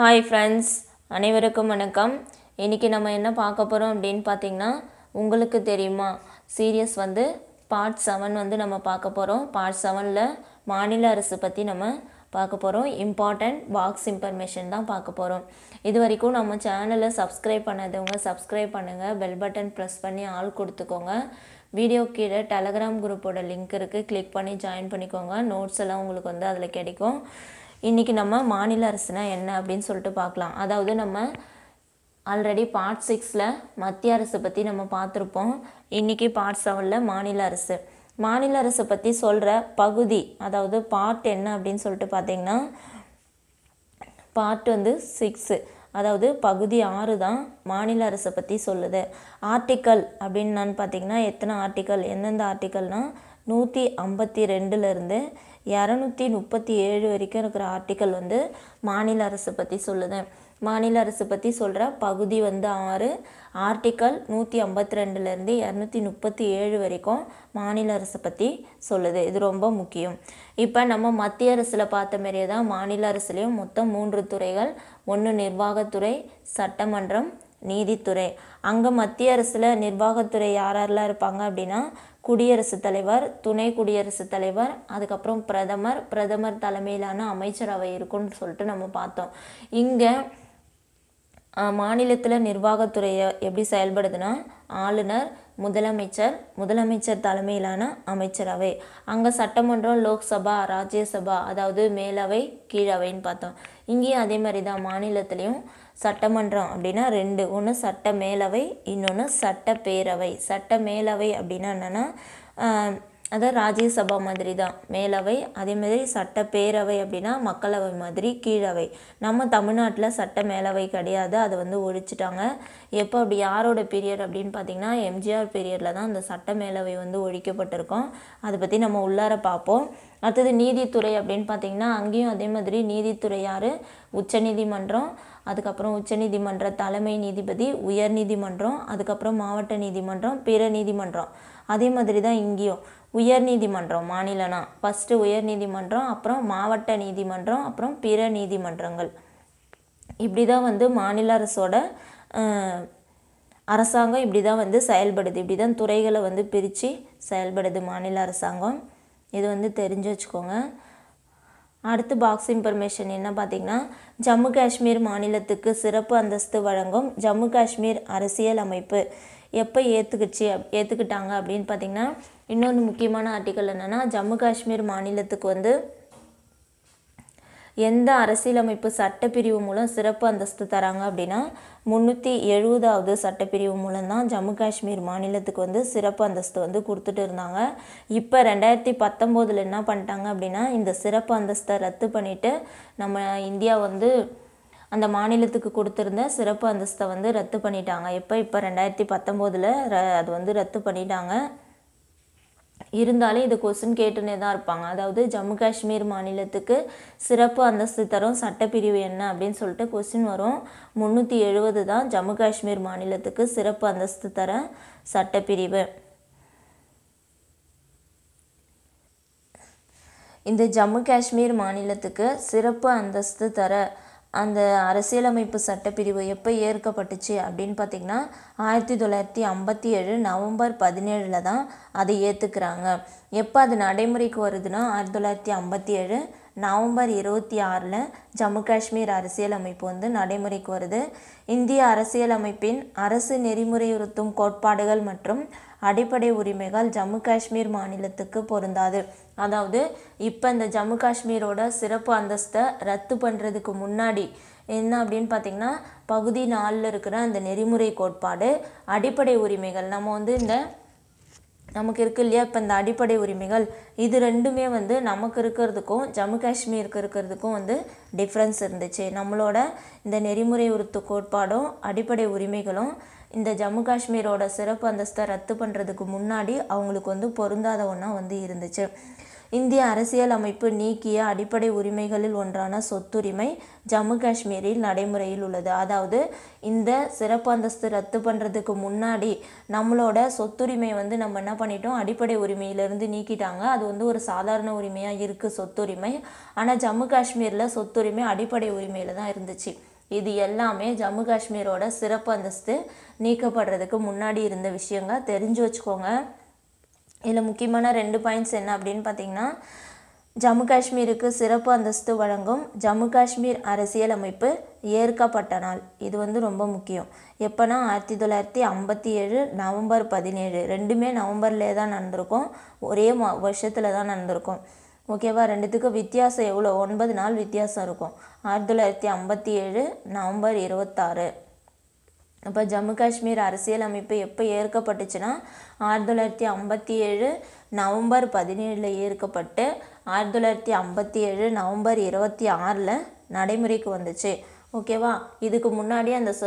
hi friends அனைவருக்கும் வணக்கம் இன்றைக்கி நம்ம என்ன பார்க்க போகிறோம் அப்படின்னு பார்த்திங்கன்னா உங்களுக்கு தெரியுமா சீரியஸ் வந்து பார்ட் செவன் வந்து நம்ம பார்க்க போகிறோம் பார்ட் செவனில் மாநில அரசு பற்றி நம்ம பார்க்க போகிறோம் இம்பார்ட்டண்ட் பாக்ஸ் இன்ஃபர்மேஷன் தான் பார்க்க போகிறோம் இது வரைக்கும் நம்ம சேனலை சப்ஸ்கிரைப் பண்ணாதவங்க சப்ஸ்கிரைப் பண்ணுங்கள் பெல் பட்டன் ப்ரெஸ் பண்ணி ஆள் கொடுத்துக்கோங்க வீடியோ கீழே டெலகிராம் குரூப்போட லிங்க் இருக்குது கிளிக் பண்ணி ஜாயின் பண்ணிக்கோங்க நோட்ஸ் எல்லாம் உங்களுக்கு வந்து அதில் கிடைக்கும் இன்றைக்கி நம்ம மாநில அரசுனா என்ன அப்படின்னு சொல்லிட்டு பார்க்கலாம் அதாவது நம்ம ஆல்ரெடி பார்ட் சிக்ஸில் மத்திய அரசை பற்றி நம்ம பார்த்துருப்போம் இன்றைக்கி பார்ட் செவனில் மாநில அரசு மாநில அரசு பற்றி சொல்கிற பகுதி அதாவது பார்ட் என்ன அப்படின்னு சொல்லிட்டு பார்த்தீங்கன்னா பார்ட் வந்து சிக்ஸு அதாவது பகுதி ஆறு தான் மாநில அரசை பற்றி சொல்லுது ஆர்டிக்கல் அப்படின்னு பார்த்தீங்கன்னா எத்தனை ஆர்டிக்கல் எந்தெந்த ஆர்டிக்கல்னால் நூற்றி ஐம்பத்தி ரெண்டுலேருந்து இரநூத்தி முப்பத்தி ஏழு வரைக்கும் இருக்கிற ஆர்டிக்கல் வந்து மாநில அரசு பற்றி சொல்லுது மாநில அரசு பற்றி சொல்கிற பகுதி வந்து ஆறு ஆர்டிக்கல் நூற்றி ஐம்பத்தி ரெண்டுலேருந்து இரநூத்தி முப்பத்தி ஏழு வரைக்கும் மாநில அரசை பற்றி சொல்லுது இது ரொம்ப முக்கியம் இப்போ நம்ம மத்திய அரசில் பார்த்த மாரியே தான் மாநில அரசுலேயும் மொத்தம் மூன்று துறைகள் ஒன்று நிர்வாகத்துறை சட்டமன்றம் நீதித்துறை அங்கே மத்திய அரசில் நிர்வாகத்துறை யாரெல்லாம் இருப்பாங்க அப்படின்னா குடியரசுத் தலைவர் துணை குடியரசுத் தலைவர் அதுக்கப்புறம் பிரதமர் பிரதமர் தலைமையிலான அமைச்சரவை இருக்குன்னு சொல்லிட்டு நம்ம பார்த்தோம் இங்கே மாநிலத்தில் நிர்வாகத்துறையை எப்படி செயல்படுதுன்னா ஆளுநர் முதலமைச்சர் முதலமைச்சர் தலைமையிலான அமைச்சரவை அங்கே சட்டமன்றம் லோக்சபா ராஜ்யசபா அதாவது மேலவை கீழவைன்னு பார்த்தோம் இங்கேயும் அதே மாதிரி தான் மாநிலத்திலையும் சட்டமன்றம் அப்படின்னா ரெண்டு ஒன்று சட்ட மேலவை இன்னொன்று சட்டப்பேரவை சட்ட மேலவை அப்படின்னா என்னென்னா அதான் ராஜ்யசபா மாதிரி தான் மேலவை அதே மாதிரி சட்டப்பேரவை அப்படின்னா மக்களவை மாதிரி கீழவை நம்ம தமிழ்நாட்டில் சட்ட மேலவை கிடையாது அதை வந்து ஒழிச்சிட்டாங்க எப்போ அப்படி யாரோட பீரியட் அப்படின்னு பார்த்திங்கன்னா எம்ஜிஆர் பீரியடில் தான் அந்த சட்ட மேலவை வந்து ஒழிக்கப்பட்டிருக்கோம் அதை பற்றி நம்ம உள்ளார பார்ப்போம் அடுத்தது நீதித்துறை அப்படின்னு பார்த்திங்கன்னா அங்கேயும் அதே மாதிரி நீதித்துறை யார் உச்சநீதிமன்றம் அதுக்கப்புறம் உச்சநீதிமன்ற தலைமை நீதிபதி உயர் நீதிமன்றம் அதுக்கப்புறம் மாவட்ட நீதிமன்றம் பிற நீதிமன்றம் அதே மாதிரி தான் இங்கேயும் உயர்நீதிமன்றம் மாநிலனா ஃபஸ்ட்டு உயர்நீதிமன்றம் அப்புறம் மாவட்ட நீதிமன்றம் அப்புறம் பிற நீதிமன்றங்கள் இப்படி தான் வந்து மாநில அரசோட அரசாங்கம் இப்படி தான் வந்து செயல்படுது இப்படி தான் துறைகளை வந்து பிரித்து செயல்படுது மாநில அரசாங்கம் இது வந்து தெரிஞ்சு வச்சுக்கோங்க அடுத்து பாக்ஸ் இன்ஃபர்மேஷன் என்ன பார்த்திங்கன்னா ஜம்மு காஷ்மீர் மாநிலத்துக்கு சிறப்பு அந்தஸ்து வழங்கும் ஜம்மு காஷ்மீர் அரசியல் அமைப்பு எப்போ ஏற்றுக்குச்சு ஏற்றுக்கிட்டாங்க அப்படின்னு பார்த்திங்கன்னா இன்னொன்று முக்கியமான ஆர்டிக்கல் என்னென்னா ஜம்மு காஷ்மீர் மாநிலத்துக்கு வந்து எந்த அரசியலமைப்பு சட்டப்பிரிவு மூலம் சிறப்பு அந்தஸ்து தராங்க அப்படின்னா முந்நூற்றி எழுபதாவது சட்டப்பிரிவு மூலம்தான் ஜம்மு காஷ்மீர் மாநிலத்துக்கு வந்து சிறப்பு அந்தஸ்து வந்து கொடுத்துட்டு இருந்தாங்க இப்போ ரெண்டாயிரத்தி பத்தொம்போதில் என்ன பண்ணிட்டாங்க அப்படின்னா இந்த சிறப்பு அந்தஸ்தை ரத்து பண்ணிவிட்டு நம்ம இந்தியா வந்து அந்த மாநிலத்துக்கு கொடுத்துருந்த சிறப்பு அந்தஸ்தை வந்து ரத்து பண்ணிட்டாங்க எப்போ இப்போ ரெண்டாயிரத்தி பத்தொம்போதில் ர அது வந்து ரத்து பண்ணிட்டாங்க இருந்தாலும் இது கொஸ்டின் கேட்டுனே தான் இருப்பாங்க அதாவது ஜம்மு காஷ்மீர் மாநிலத்துக்கு சிறப்பு அந்தஸ்து தரும் சட்டப்பிரிவு என்ன அப்படின்னு சொல்லிட்டு கொஸ்டின் வரும் முந்நூற்றி எழுபது தான் ஜம்மு காஷ்மீர் மாநிலத்துக்கு சிறப்பு அந்தஸ்து தர சட்டப்பிரிவு இந்த ஜம்மு காஷ்மீர் மாநிலத்துக்கு சிறப்பு அந்தஸ்து தர அந்த அரசியலமைப்பு சட்டப்பிரிவு எப்போ ஏற்கப்பட்டுச்சு அப்படின்னு பார்த்திங்கன்னா ஆயிரத்தி தொள்ளாயிரத்தி ஐம்பத்தி ஏழு நவம்பர் பதினேழில் தான் அதை ஏற்றுக்கிறாங்க எப்போ அது நடைமுறைக்கு வருதுன்னா ஆயிரத்தி தொள்ளாயிரத்தி ஐம்பத்தி ஏழு நவம்பர் இருபத்தி ஆறில் ஜம்மு காஷ்மீர் அரசியலமைப்பு வந்து நடைமுறைக்கு வருது இந்திய அரசியலமைப்பின் அரசு நெறிமுறையுறுத்தும் கோட்பாடுகள் மற்றும் அடிப்படை உரிமைகள் ஜம்மு காஷ்மீர் மாநிலத்துக்கு பொருந்தாது அதாவது இப்போ இந்த ஜம்மு காஷ்மீரோட சிறப்பு அந்தஸ்தை ரத்து பண்ணுறதுக்கு முன்னாடி என்ன அப்படின்னு பார்த்தீங்கன்னா பகுதி நாளில் இருக்கிற அந்த நெறிமுறை கோட்பாடு அடிப்படை உரிமைகள் நம்ம வந்து இந்த நமக்கு இருக்கு இல்லையா இப்போ இந்த அடிப்படை உரிமைகள் இது ரெண்டுமே வந்து நமக்கு இருக்கிறதுக்கும் ஜம்மு காஷ்மீருக்கு இருக்கிறதுக்கும் வந்து டிஃப்ரென்ஸ் இருந்துச்சு நம்மளோட இந்த நெறிமுறை உறுத்து கோட்பாடும் அடிப்படை உரிமைகளும் இந்த ஜம்மு காஷ்மீரோட சிறப்பு அந்தஸ்தை ரத்து பண்ணுறதுக்கு முன்னாடி அவங்களுக்கு வந்து பொருந்தாத ஒன்றா வந்து இருந்துச்சு இந்திய அரசியல் அமைப்பு நீக்கிய அடிப்படை உரிமைகளில் ஒன்றான சொத்துரிமை ஜம்மு காஷ்மீரில் நடைமுறையில் உள்ளது அதாவது இந்த சிறப்பு அந்தஸ்து ரத்து பண்ணுறதுக்கு முன்னாடி நம்மளோட சொத்துரிமை வந்து நம்ம என்ன பண்ணிட்டோம் அடிப்படை உரிமையிலேருந்து நீக்கிட்டாங்க அது வந்து ஒரு சாதாரண உரிமையாக இருக்குது சொத்துரிமை ஆனால் ஜம்மு காஷ்மீரில் சொத்துரிமை அடிப்படை உரிமையில் தான் இருந்துச்சு இது எல்லாமே ஜம்மு காஷ்மீரோட சிறப்பு அந்தஸ்து நீக்கப்படுறதுக்கு முன்னாடி இருந்த விஷயங்க தெரிஞ்சு வச்சுக்கோங்க இதில் முக்கியமான ரெண்டு பாயிண்ட்ஸ் என்ன அப்படின்னு பார்த்தீங்கன்னா ஜம்மு காஷ்மீருக்கு சிறப்பு அந்தஸ்து வழங்கும் ஜம்மு காஷ்மீர் அரசியல் அமைப்பு ஏற்கப்பட்ட நாள் இது வந்து ரொம்ப முக்கியம் எப்போனா ஆயிரத்தி தொள்ளாயிரத்தி ஐம்பத்தி ஏழு நவம்பர் பதினேழு ரெண்டுமே நவம்பர்லேயே தான் நடந்திருக்கும் ஒரே வருஷத்தில் தான் நடந்திருக்கும் ஓகேவா ரெண்டுத்துக்கும் வித்தியாசம் எவ்வளோ ஒன்பது நாள் வித்தியாசம் இருக்கும் ஆயிரத்தி தொள்ளாயிரத்தி ஐம்பத்தி ஏழு நவம்பர் இருபத்தாறு இப்போ ஜம்மு காஷ்மீர் அரசியலமைப்பு எப்போ ஏற்கப்பட்டுச்சுன்னா ஆயிரத்தி தொள்ளாயிரத்தி ஐம்பத்தி ஏழு நவம்பர் பதினேழில் ஏற்கப்பட்டு ஆயிரத்தி தொள்ளாயிரத்தி ஐம்பத்தி ஏழு நவம்பர் இருபத்தி ஆறில் நடைமுறைக்கு வந்துச்சு ஓகேவா இதுக்கு முன்னாடி அந்த ச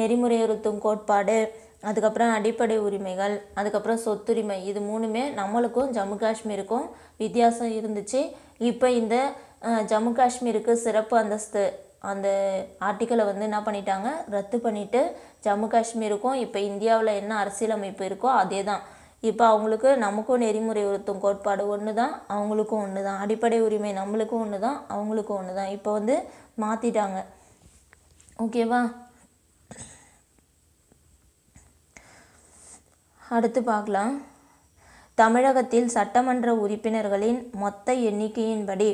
நெறிமுறையுறுத்தும் கோட்பாடு அதுக்கப்புறம் அடிப்படை உரிமைகள் அதுக்கப்புறம் சொத்துரிமை இது மூணுமே நம்மளுக்கும் ஜம்மு காஷ்மீருக்கும் வித்தியாசம் இருந்துச்சு இப்போ இந்த ஜம்மு காஷ்மீருக்கு சிறப்பு அந்தஸ்து அந்த ஆர்டிக்கலை வந்து என்ன பண்ணிட்டாங்க ரத்து பண்ணிவிட்டு ஜம்மு காஷ்மீருக்கும் இப்போ இந்தியாவில் என்ன அரசியலமைப்பு இருக்கோ அதே தான் இப்போ அவங்களுக்கு நமக்கும் நெறிமுறை உறுத்தும் கோட்பாடு ஒன்று தான் அவங்களுக்கும் ஒன்று தான் அடிப்படை உரிமை நம்மளுக்கும் ஒன்று தான் அவங்களுக்கும் ஒன்று தான் இப்போ வந்து மாற்றிட்டாங்க ஓகேவா அடுத்து பார்க்கலாம் தமிழகத்தில் சட்டமன்ற உறுப்பினர்களின் மொத்த எண்ணிக்கையின்படி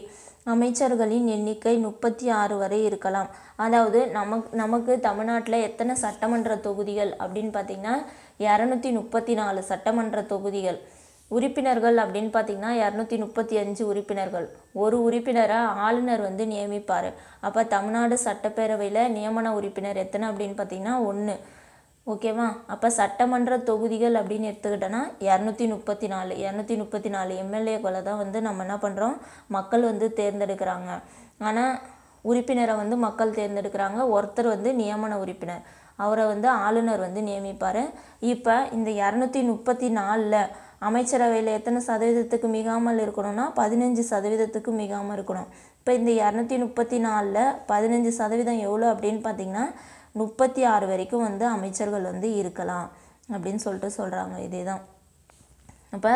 அமைச்சர்களின் எண்ணிக்கை முப்பத்தி ஆறு வரை இருக்கலாம் அதாவது நமக் நமக்கு தமிழ்நாட்டில் எத்தனை சட்டமன்ற தொகுதிகள் அப்படின்னு பார்த்திங்கன்னா இரநூத்தி முப்பத்தி நாலு சட்டமன்ற தொகுதிகள் உறுப்பினர்கள் அப்படின்னு பார்த்திங்கன்னா இரநூத்தி முப்பத்தி அஞ்சு உறுப்பினர்கள் ஒரு உறுப்பினரை ஆளுநர் வந்து நியமிப்பார் அப்போ தமிழ்நாடு சட்டப்பேரவையில் நியமன உறுப்பினர் எத்தனை அப்படின்னு பார்த்திங்கன்னா ஒன்று ஓகேவா அப்போ சட்டமன்ற தொகுதிகள் அப்படின்னு எடுத்துக்கிட்டோன்னா இரநூத்தி முப்பத்தி நாலு இரநூத்தி முப்பத்தி நாலு எம்எல்ஏக்களை தான் வந்து நம்ம என்ன பண்ணுறோம் மக்கள் வந்து தேர்ந்தெடுக்கிறாங்க ஆனால் உறுப்பினரை வந்து மக்கள் தேர்ந்தெடுக்கிறாங்க ஒருத்தர் வந்து நியமன உறுப்பினர் அவரை வந்து ஆளுநர் வந்து நியமிப்பார் இப்போ இந்த இரநூத்தி முப்பத்தி நாலில் அமைச்சரவையில் எத்தனை சதவீதத்துக்கு மிகாமல் இருக்கணும்னா பதினஞ்சு சதவீதத்துக்கு மிகாமல் இருக்கணும் இப்போ இந்த இரநூத்தி முப்பத்தி நாலில் பதினஞ்சு சதவீதம் எவ்வளோ அப்படின்னு பார்த்திங்கன்னா முப்பத்தி ஆறு வரைக்கும் வந்து அமைச்சர்கள் வந்து இருக்கலாம் அப்படின்னு சொல்லிட்டு சொல்கிறாங்க இதே தான் அப்போ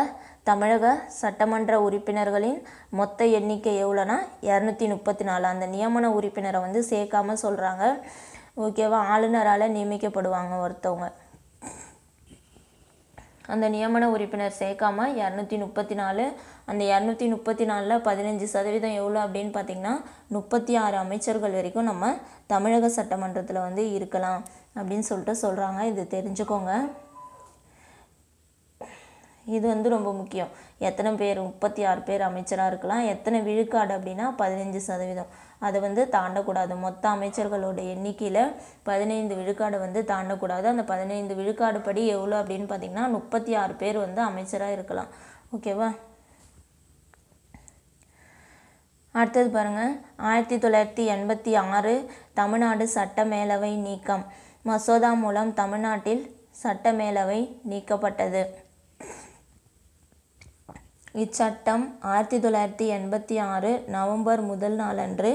தமிழக சட்டமன்ற உறுப்பினர்களின் மொத்த எண்ணிக்கை எவ்வளோனா இரநூத்தி முப்பத்தி நாலு அந்த நியமன உறுப்பினரை வந்து சேர்க்காம சொல்கிறாங்க ஓகேவா ஆளுநரால் நியமிக்கப்படுவாங்க ஒருத்தவங்க அந்த நியமன உறுப்பினர் சேர்க்காம இரநூத்தி முப்பத்தி நாலு அந்த இரநூத்தி முப்பத்தி நாலில் பதினஞ்சு சதவீதம் எவ்வளோ அப்படின்னு பார்த்திங்கன்னா முப்பத்தி ஆறு அமைச்சர்கள் வரைக்கும் நம்ம தமிழக சட்டமன்றத்தில் வந்து இருக்கலாம் அப்படின்னு சொல்லிட்டு சொல்கிறாங்க இது தெரிஞ்சுக்கோங்க இது வந்து ரொம்ப முக்கியம் எத்தனை பேர் முப்பத்தி ஆறு பேர் அமைச்சராக இருக்கலாம் எத்தனை விழுக்காடு அப்படின்னா பதினஞ்சு சதவீதம் அதை வந்து தாண்டக்கூடாது மொத்த அமைச்சர்களோட எண்ணிக்கையில் பதினைந்து விழுக்காடு வந்து தாண்டக்கூடாது அந்த பதினைந்து விழுக்காடு படி எவ்வளோ அப்படின்னு பார்த்திங்கன்னா முப்பத்தி ஆறு பேர் வந்து அமைச்சராக இருக்கலாம் ஓகேவா அடுத்தது பாருங்கள் ஆயிரத்தி தொள்ளாயிரத்தி எண்பத்தி ஆறு தமிழ்நாடு சட்ட மேலவை நீக்கம் மசோதா மூலம் தமிழ்நாட்டில் சட்ட மேலவை நீக்கப்பட்டது இச்சட்டம் ஆயிரத்தி தொள்ளாயிரத்தி எண்பத்தி ஆறு நவம்பர் முதல் நாளன்று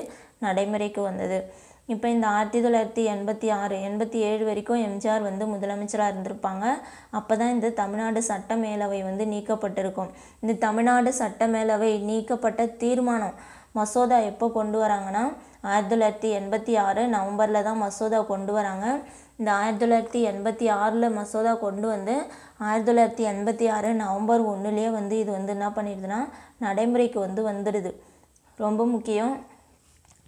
நடைமுறைக்கு வந்தது இப்போ இந்த ஆயிரத்தி தொள்ளாயிரத்தி எண்பத்தி ஆறு எண்பத்தி ஏழு வரைக்கும் எம்ஜிஆர் வந்து முதலமைச்சராக இருந்திருப்பாங்க அப்போ தான் இந்த தமிழ்நாடு சட்ட மேலவை வந்து நீக்கப்பட்டிருக்கும் இந்த தமிழ்நாடு சட்ட மேலவை நீக்கப்பட்ட தீர்மானம் மசோதா எப்போ கொண்டு வராங்கன்னா ஆயிரத்தி தொள்ளாயிரத்தி எண்பத்தி ஆறு நவம்பரில் தான் மசோதா கொண்டு வராங்க இந்த ஆயிரத்தி தொள்ளாயிரத்தி எண்பத்தி ஆறில் மசோதா கொண்டு வந்து ஆயிரத்தி தொள்ளாயிரத்தி எண்பத்தி ஆறு நவம்பர் ஒன்றுலேயே வந்து இது வந்து என்ன பண்ணிடுதுன்னா நடைமுறைக்கு வந்து வந்துடுது ரொம்ப முக்கியம்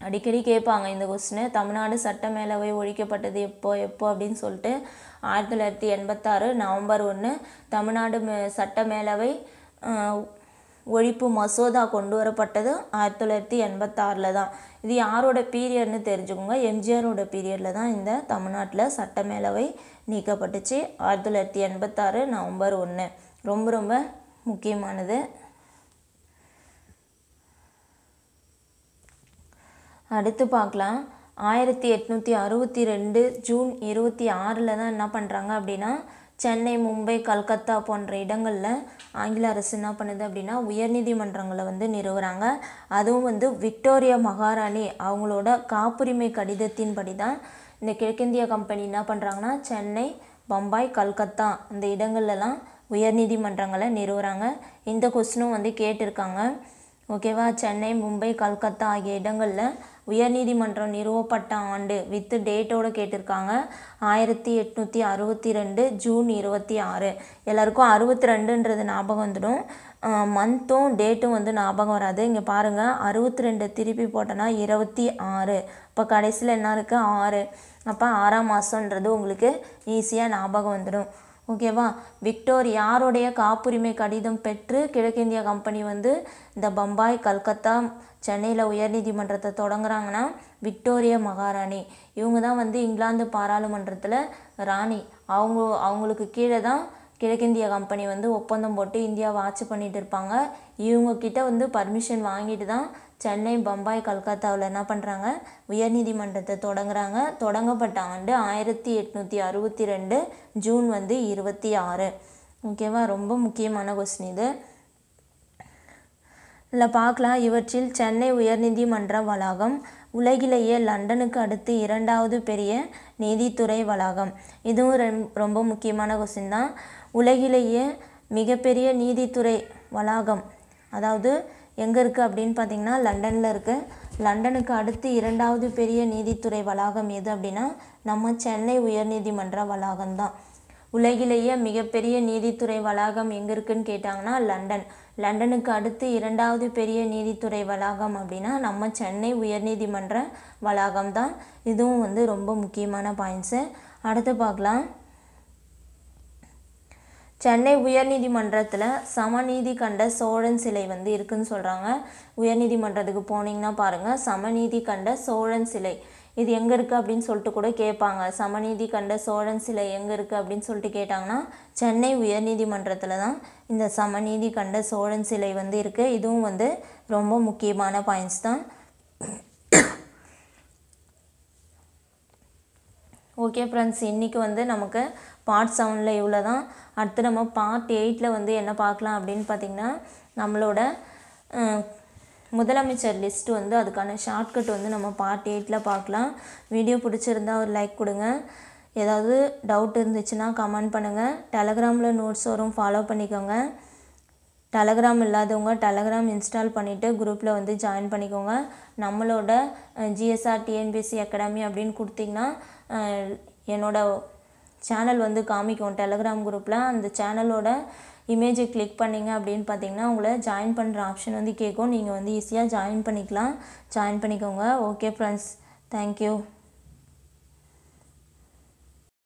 அடிக்கடி கேட்பாங்க இந்த கொஸ்டின் தமிழ்நாடு சட்ட மேலவை ஒழிக்கப்பட்டது எப்போ எப்போ அப்படின்னு சொல்லிட்டு ஆயிரத்தி தொள்ளாயிரத்தி எண்பத்தாறு நவம்பர் ஒன்று தமிழ்நாடு சட்ட மேலவை ஒழிப்பு மசோதா கொண்டு வரப்பட்டது ஆயிரத்தி தொள்ளாயிரத்தி எண்பத்தாறில் தான் இது யாரோட பீரியட்னு தெரிஞ்சுக்கோங்க எம்ஜிஆரோட பீரியடில் தான் இந்த தமிழ்நாட்டில் சட்டமேலவை நீக்கப்பட்டுச்சு ஆயிரத்தி தொள்ளாயிரத்தி எண்பத்தாறு நவம்பர் ஒன்று ரொம்ப ரொம்ப முக்கியமானது அடுத்து பார்க்கலாம் ஆயிரத்தி எட்நூற்றி அறுபத்தி ரெண்டு ஜூன் இருபத்தி ஆறில் தான் என்ன பண்ணுறாங்க அப்படின்னா சென்னை மும்பை கல்கத்தா போன்ற இடங்களில் ஆங்கில அரசு என்ன பண்ணுது அப்படின்னா உயர்நீதிமன்றங்களை வந்து நிறுவுகிறாங்க அதுவும் வந்து விக்டோரியா மகாராணி அவங்களோட காப்புரிமை கடிதத்தின்படி தான் இந்த கிழக்கிந்திய கம்பெனி என்ன பண்ணுறாங்கன்னா சென்னை பம்பாய் கல்கத்தா இந்த இடங்கள்லலாம் உயர்நீதிமன்றங்களை நிறுவுகிறாங்க இந்த கொஸ்டினும் வந்து கேட்டிருக்காங்க ஓகேவா சென்னை மும்பை கல்கத்தா ஆகிய இடங்களில் உயர்நீதிமன்றம் நிறுவப்பட்ட ஆண்டு வித்து டேட்டோடு கேட்டிருக்காங்க ஆயிரத்தி எட்நூற்றி அறுபத்தி ரெண்டு ஜூன் இருபத்தி ஆறு எல்லாருக்கும் அறுபத்தி ரெண்டுன்றது ஞாபகம் வந்துடும் மந்த்தும் டேட்டும் வந்து ஞாபகம் வராது இங்கே பாருங்கள் அறுபத்தி ரெண்டு திருப்பி போட்டோன்னா இருபத்தி ஆறு இப்போ கடைசியில் என்ன இருக்குது ஆறு அப்போ ஆறாம் மாதன்றது உங்களுக்கு ஈஸியாக ஞாபகம் வந்துடும் ஓகேவா விக்டோர் யாருடைய காப்புரிமை கடிதம் பெற்று கிழக்கிந்திய கம்பெனி வந்து இந்த பம்பாய் கல்கத்தா சென்னையில் உயர்நீதிமன்றத்தை தொடங்குறாங்கன்னா விக்டோரிய மகாராணி இவங்க தான் வந்து இங்கிலாந்து பாராளுமன்றத்தில் ராணி அவங்க அவங்களுக்கு கீழே தான் கிழக்கிந்திய கம்பெனி வந்து ஒப்பந்தம் போட்டு இந்தியாவை ஆட்சி பண்ணிகிட்டு இருப்பாங்க இவங்கக்கிட்ட வந்து பர்மிஷன் வாங்கிட்டு தான் சென்னை பம்பாய் கல்கத்தாவில் என்ன பண்ணுறாங்க உயர்நீதிமன்றத்தை தொடங்குறாங்க தொடங்கப்பட்ட ஆண்டு ஆயிரத்தி எட்நூற்றி அறுபத்தி ரெண்டு ஜூன் வந்து இருபத்தி ஆறு ஓகேவா ரொம்ப முக்கியமான கொஸ்டின் இது இல்லை பார்க்கலாம் இவற்றில் சென்னை உயர்நீதிமன்ற வளாகம் உலகிலேயே லண்டனுக்கு அடுத்து இரண்டாவது பெரிய நீதித்துறை வளாகம் இதுவும் ரொம்ப முக்கியமான கொஸ்டின் தான் உலகிலேயே மிகப்பெரிய நீதித்துறை வளாகம் அதாவது எங்கே இருக்குது அப்படின்னு பார்த்தீங்கன்னா லண்டனில் இருக்குது லண்டனுக்கு அடுத்து இரண்டாவது பெரிய நீதித்துறை வளாகம் எது அப்படின்னா நம்ம சென்னை உயர்நீதிமன்ற வளாகம் தான் உலகிலேயே மிகப்பெரிய நீதித்துறை வளாகம் எங்கே இருக்குன்னு கேட்டாங்கன்னா லண்டன் லண்டனுக்கு அடுத்து இரண்டாவது பெரிய நீதித்துறை வளாகம் அப்படின்னா நம்ம சென்னை உயர்நீதிமன்ற வளாகம் தான் இதுவும் வந்து ரொம்ப முக்கியமான பாயிண்ட்ஸு அடுத்து பார்க்கலாம் சென்னை உயர்நீதிமன்றத்தில் சமநீதி கண்ட சோழன் சிலை வந்து இருக்குதுன்னு சொல்கிறாங்க உயர்நீதிமன்றத்துக்கு போனீங்கன்னா பாருங்கள் சமநீதி கண்ட சோழன் சிலை இது எங்கே இருக்குது அப்படின்னு சொல்லிட்டு கூட கேட்பாங்க சமநீதி கண்ட சோழன் சிலை எங்கே இருக்குது அப்படின்னு சொல்லிட்டு கேட்டாங்கன்னா சென்னை உயர்நீதிமன்றத்தில் தான் இந்த சமநீதி கண்ட சோழன் சிலை வந்து இருக்குது இதுவும் வந்து ரொம்ப முக்கியமான பாயிண்ட்ஸ் தான் ஓகே ஃப்ரெண்ட்ஸ் இன்றைக்கி வந்து நமக்கு பார்ட் செவனில் இவ்வளோ தான் அடுத்து நம்ம பார்ட் எயிட்டில் வந்து என்ன பார்க்கலாம் அப்படின்னு பார்த்திங்கன்னா நம்மளோட முதலமைச்சர் லிஸ்ட் வந்து அதுக்கான ஷார்ட்கட் வந்து நம்ம பார்ட் எயிட்டில் பார்க்கலாம் வீடியோ பிடிச்சிருந்தா ஒரு லைக் கொடுங்க ஏதாவது டவுட் இருந்துச்சுன்னா கமெண்ட் பண்ணுங்கள் டெலகிராமில் நோட்ஸ் வரும் ஃபாலோ பண்ணிக்கோங்க டெலகிராம் இல்லாதவங்க டெலகிராம் இன்ஸ்டால் பண்ணிவிட்டு குரூப்பில் வந்து ஜாயின் பண்ணிக்கோங்க நம்மளோட ஜிஎஸ்ஆர் டிஎன்பிசி அகாடமி அப்படின்னு கொடுத்திங்கன்னா என்னோடய சேனல் வந்து காமிக்கும் டெலகிராம் குரூப்பில் அந்த சேனலோட இமேஜை கிளிக் பண்ணிங்க அப்படின்னு பார்த்தீங்கன்னா உங்களை ஜாயின் பண்ணுற ஆப்ஷன் வந்து கேட்கும் நீங்கள் வந்து ஈஸியாக ஜாயின் பண்ணிக்கலாம் ஜாயின் பண்ணிக்கோங்க ஓகே ஃப்ரெண்ட்ஸ் தேங்க்யூ